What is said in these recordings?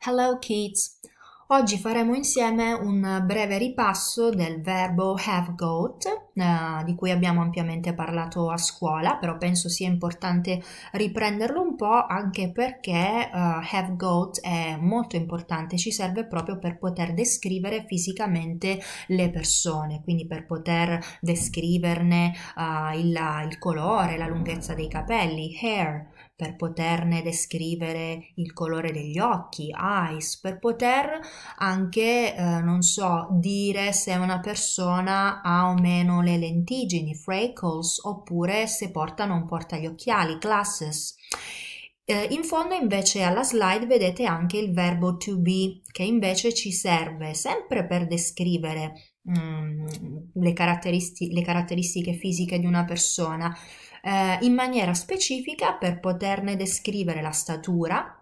Hello kids! Oggi faremo insieme un breve ripasso del verbo have got, eh, di cui abbiamo ampiamente parlato a scuola, però penso sia importante riprenderlo un po' anche perché eh, have got è molto importante, ci serve proprio per poter descrivere fisicamente le persone, quindi per poter descriverne eh, il, il colore, la lunghezza dei capelli, hair, per poterne descrivere il colore degli occhi, eyes, per poter anche, eh, non so, dire se una persona ha o meno le lentiggini, freckles, oppure se porta o non porta gli occhiali, glasses. Eh, in fondo invece alla slide vedete anche il verbo to be che invece ci serve sempre per descrivere mm, le, caratteristi- le, caratteristiche fisiche di una persona, eh, in maniera specifica per poterne descrivere la statura.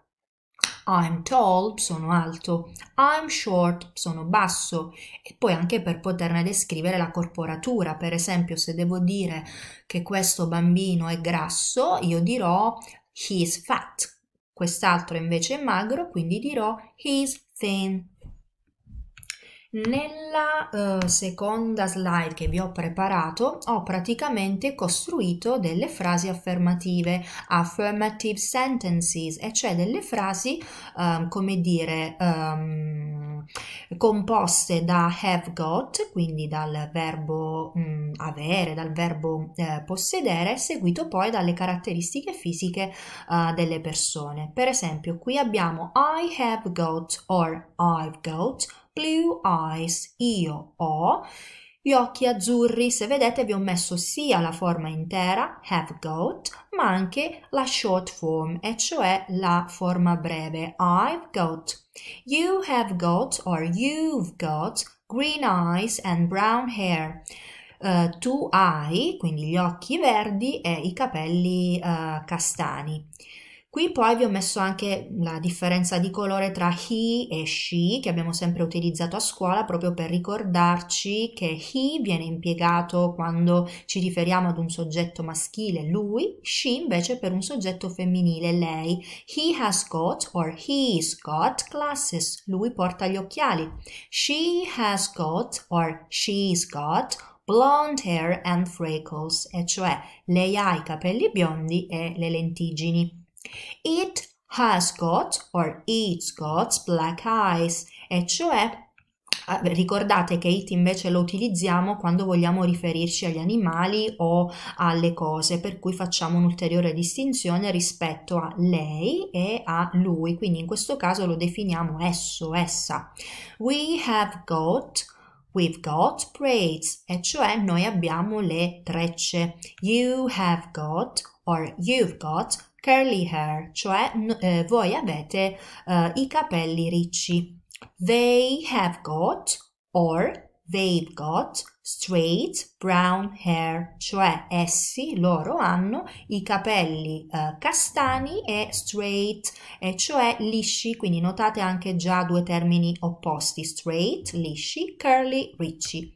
I'm tall, sono alto, I'm short, sono basso e poi anche per poterne descrivere la corporatura. Per esempio, se devo dire che questo bambino è grasso, io dirò he's fat, quest'altro invece è magro, quindi dirò he's thin. Nella eh, seconda slide che vi ho preparato ho praticamente costruito delle frasi affermative, affirmative sentences, e cioè delle frasi, eh, come dire, ehm, composte da have got, quindi dal verbo mh, mm, avere, dal verbo eh, possedere, seguito poi dalle caratteristiche fisiche uh, delle persone. Per esempio, qui abbiamo I have got or I've got blue eyes, io ho gli occhi azzurri, se vedete, vi ho messo sia la forma intera, have got, ma anche la short form, e cioè la forma breve, I've got. You have got or you've got green eyes and brown hair. Uh, tu hai, quindi gli occhi verdi e i capelli uh, castani. Qui poi vi ho messo anche la differenza di colore tra he e she che abbiamo sempre utilizzato a scuola proprio per ricordarci che he viene impiegato quando ci riferiamo ad un soggetto maschile lui, she invece per un soggetto femminile lei. He has got or he got glasses, lui porta gli occhiali. She has got or she's got blonde hair and freckles, e cioè lei ha i capelli biondi e le lentiggini. It has got or it's got black eyes, e cioè ricordate che it invece lo utilizziamo quando vogliamo riferirci agli animali o alle cose, per cui facciamo un'ulteriore distinzione rispetto a lei e a lui, quindi in questo caso lo definiamo esso, essa. We have got We've got braids, e cioè noi abbiamo le trecce. You have got or you've got curly hair, cioè eh, voi avete eh, i capelli ricci. They have got or they've got straight brown hair, cioè essi, loro hanno i capelli eh, castani e straight, e cioè lisci, quindi notate anche già due termini opposti, straight, lisci, curly, ricci.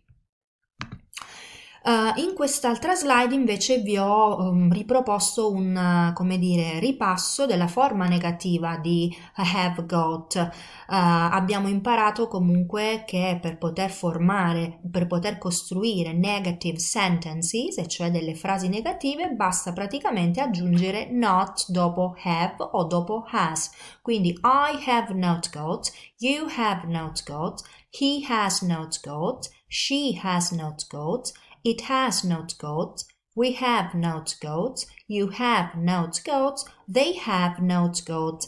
Uh, in quest'altra slide invece vi ho um, riproposto un, uh, come dire, ripasso della forma negativa di have got. Uh, abbiamo imparato comunque che per poter formare, per poter costruire negative sentences, cioè delle frasi negative, basta praticamente aggiungere not dopo have o dopo has. Quindi I have not got, you have not got, he has not got, she has not got, It has not got. We have not got. You have not got. They have not got.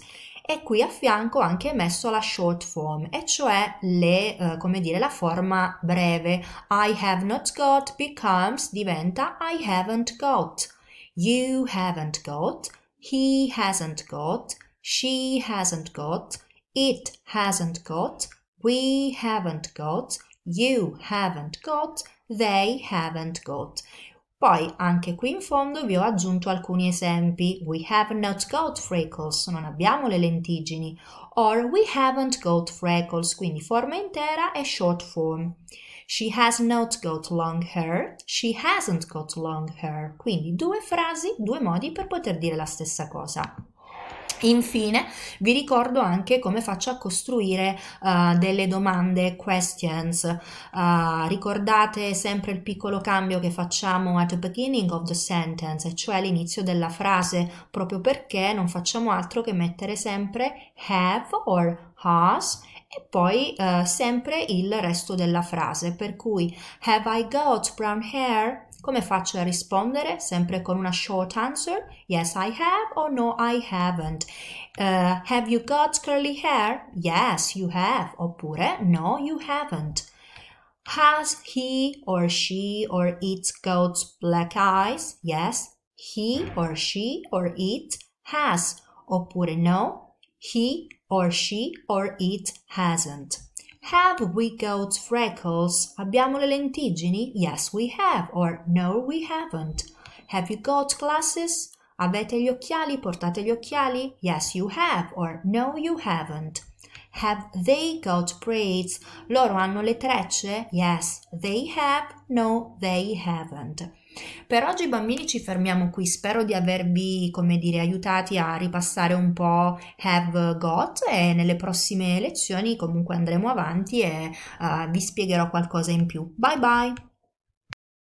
E qui a fianco ho anche messo la short form, e cioè le, eh, come dire, la forma breve. I have not got becomes diventa I haven't got. You haven't got. He hasn't got. She hasn't got. It hasn't got. We haven't got. You haven't got, they haven't got. Poi anche qui in fondo vi ho aggiunto alcuni esempi. We have not got freckles, non abbiamo le lentiggini. Or we haven't got freckles, quindi forma intera e short form. She has not got long hair, she hasn't got long hair. Quindi due frasi, due modi per poter dire la stessa cosa. Infine vi ricordo anche come faccio a costruire uh, delle domande questions. Uh, ricordate sempre il piccolo cambio che facciamo at the beginning of the sentence, cioè all'inizio della frase, proprio perché non facciamo altro che mettere sempre have or has e poi uh, sempre il resto della frase, per cui have I got brown hair? Come faccio a rispondere? Sempre con una short answer. Yes, I have or no, I haven't. Uh, have you got curly hair? Yes, you have. Oppure no, you haven't. Has he or she or it got black eyes? Yes, he or she or it has. Oppure no, he or she or it hasn't. Have we got freckles? Abbiamo le lentiggini? Yes, we have. Or no, we haven't. Have you got glasses? Avete gli occhiali? Portate gli occhiali? Yes, you have. Or no, you haven't. Have they got braids? Loro hanno le trecce? Yes, they have. No, they haven't. Per oggi bambini ci fermiamo qui, spero di avervi, come dire, aiutati a ripassare un po' have got e nelle prossime lezioni comunque andremo avanti e uh, vi spiegherò qualcosa in più. Bye bye!